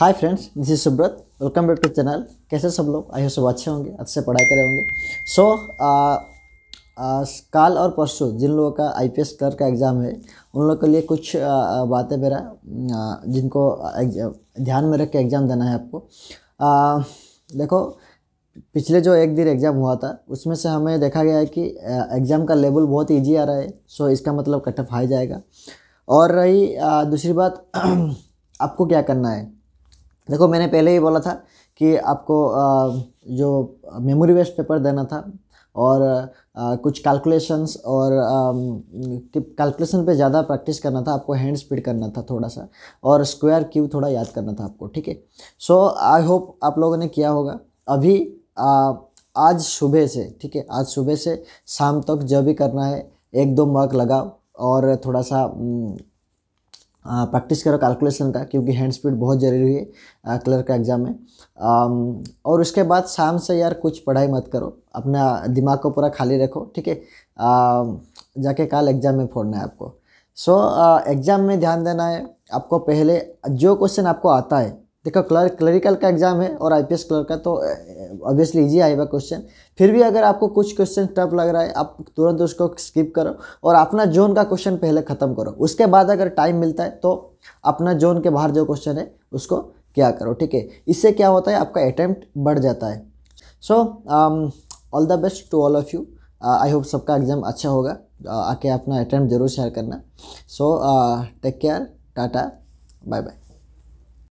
hi friends this is Subrata welcome back to channel कैसे सब लोग आइए सब अच्छे होंगे अच्छे पढ़ाई करे होंगे सो so, काल और परसों जिन लोगों का आई पी का एग्ज़ाम है उन लोगों के लिए कुछ बातें मेरा जिनको ध्यान में रख के एग्ज़ाम देना है आपको आ, देखो पिछले जो एक दिन एग्ज़ाम हुआ था उसमें से हमें देखा गया है कि एग्ज़ाम का लेवल बहुत ईजी आ रहा है सो so, इसका मतलब कटअप हाई जाएगा और रही आ, दूसरी बात आपको क्या करना है देखो मैंने पहले ही बोला था कि आपको जो मेमोरी वेस्ट पेपर देना था और कुछ कैलकुलेशंस और कैलकुलेशन पे ज़्यादा प्रैक्टिस करना था आपको हैंड स्पीड करना था थोड़ा सा और स्क्वायर क्यू थोड़ा याद करना था आपको ठीक है सो आई होप आप लोगों ने किया होगा अभी आ, आज सुबह से ठीक है आज सुबह से शाम तक जो भी करना है एक दो मार्क लगाओ और थोड़ा सा प्रैक्टिस करो कैलकुलेशन का क्योंकि हैंड स्पीड बहुत ज़रूरी है क्लर्क का एग्ज़ाम में आ, और उसके बाद शाम से यार कुछ पढ़ाई मत करो अपना दिमाग को पूरा खाली रखो ठीक है जाके कल एग्ज़ाम में फोड़ना है आपको सो so, एग्ज़ाम में ध्यान देना है आपको पहले जो क्वेश्चन आपको आता है देखो क्लर क्लरिकल का एग्जाम है और आई पी क्लर्क का तो ऑब्वियसली ईजी आएगा क्वेश्चन फिर भी अगर आपको कुछ क्वेश्चन टफ लग रहा है आप तुरंत उसको स्किप करो और अपना जोन का क्वेश्चन पहले ख़त्म करो उसके बाद अगर टाइम मिलता है तो अपना जोन के बाहर जो क्वेश्चन है उसको क्या करो ठीक है इससे क्या होता है आपका अटैम्प्ट बढ़ जाता है so all the best to all of you I hope सबका एग्ज़ाम अच्छा होगा uh, आके अपना अटैम्प्ट ज़रूर शेयर करना so take care tata bye bye